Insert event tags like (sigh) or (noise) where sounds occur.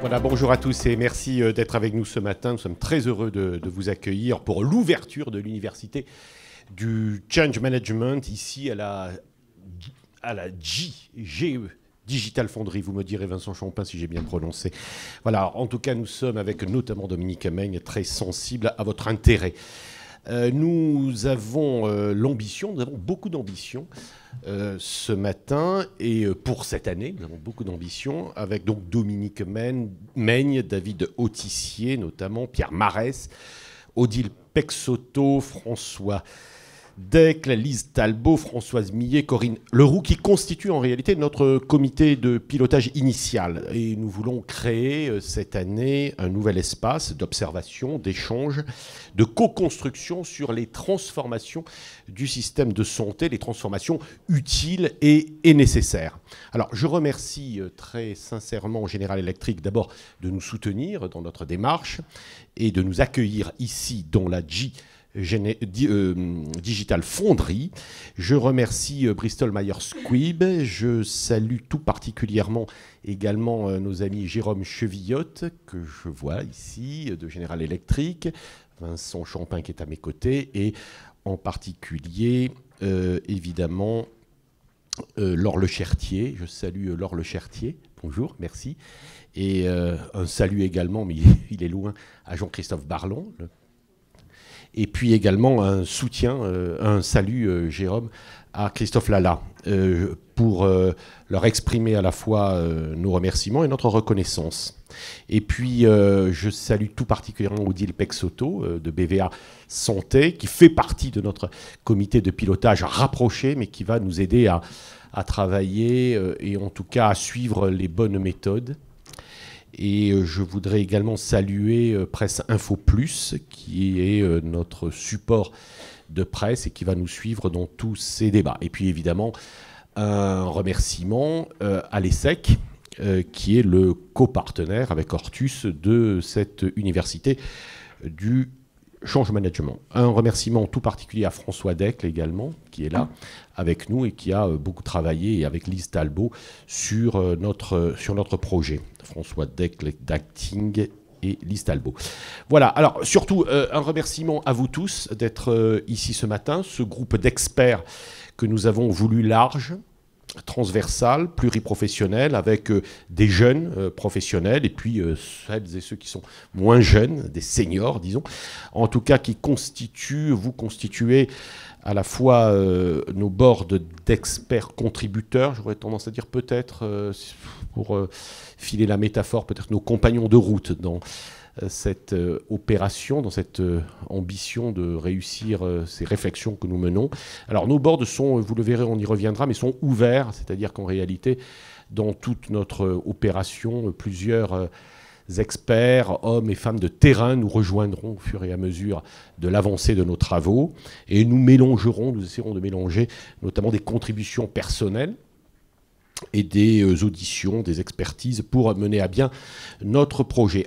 Voilà, bonjour à tous et merci euh, d'être avec nous ce matin. Nous sommes très heureux de, vous accueillir pour l'ouverture de l'université du Change Management ici à la, à la GE. Digital Fonderie, vous me direz Vincent Champin si j'ai bien prononcé. Voilà, en tout cas, nous sommes avec notamment Dominique Meigne, très sensible à votre intérêt. Euh, nous avons euh, l'ambition, nous avons beaucoup d'ambition euh, ce matin et pour cette année, nous avons beaucoup d'ambition avec donc Dominique Maigne, David Autissier notamment, Pierre Marès, Odile Pexoto, François Dec, Lise Talbot, Françoise Millet, Corinne Leroux, qui constituent en réalité notre comité de pilotage initial. Et nous voulons créer euh, cette année un nouvel espace d'observation, d'échange, de co-construction sur les transformations du système de santé, les transformations utiles et, nécessaires. Alors, je remercie euh, très sincèrement Général Electric d'abord de nous soutenir dans notre démarche et de nous accueillir ici dans la J. Euh, digital Fonderie. Je remercie euh, Bristol Myers Squibb. Je salue tout particulièrement également euh, nos amis Jérôme Chevillotte, que je vois ici, de Général Electric, Vincent Champin qui est à mes côtés, et en particulier, évidemment, Laure Lechertier. Je salue Laure Lechertier. Bonjour, merci. Et un salut également, mais (laughs) il est loin, à Jean-Christophe Barlon, le et puis également un soutien, euh, un salut, euh, Jérôme, à Christophe Lala euh, pour leur exprimer à la fois nos remerciements et notre reconnaissance. Et puis, je salue tout particulièrement Odile Pexoto de BVA Santé, qui fait partie de notre comité de pilotage rapproché, mais qui va nous aider à, à travailler et en tout cas à suivre les bonnes méthodes. Et euh, je voudrais également saluer euh, Presse Info Plus, qui est euh, notre support de presse et qui va nous suivre dans tous ces débats. Et puis évidemment, un remerciement à l'ESSEC, qui est le copartenaire avec Ortus de cette université du Change Management. Un remerciement tout particulier à François Deck également, qui est là avec nous et qui a euh, beaucoup travaillé avec Lise Talbot sur euh, notre, euh, sur notre projet. François Decle d'Acting et Lise Talbot. Voilà, alors surtout un remerciement à vous tous d'être ici ce matin, ce groupe d'experts que nous avons voulu large, transversale, pluriprofessionnelle, avec euh, des jeunes euh, professionnels et puis euh, celles et ceux qui sont moins jeunes, des seniors, disons, en tout cas qui constituent, vous constituez à la fois nos bords d'experts contributeurs, j'aurais tendance à dire peut-être, pour filer la métaphore, peut-être nos compagnons de route dans euh, cette euh, opération, dans cette euh, ambition de réussir ces réflexions que nous menons. Alors nos bords sont, vous le verrez, on y reviendra, mais sont ouverts, c'est-à-dire qu'en réalité, dans toute notre opération, plusieurs experts, hommes et femmes de terrain nous rejoindront au fur et à mesure de l'avancée de nos travaux et nous mélangerons, nous essaierons de mélanger notamment des contributions personnelles et des auditions, des expertises pour mener à bien notre projet.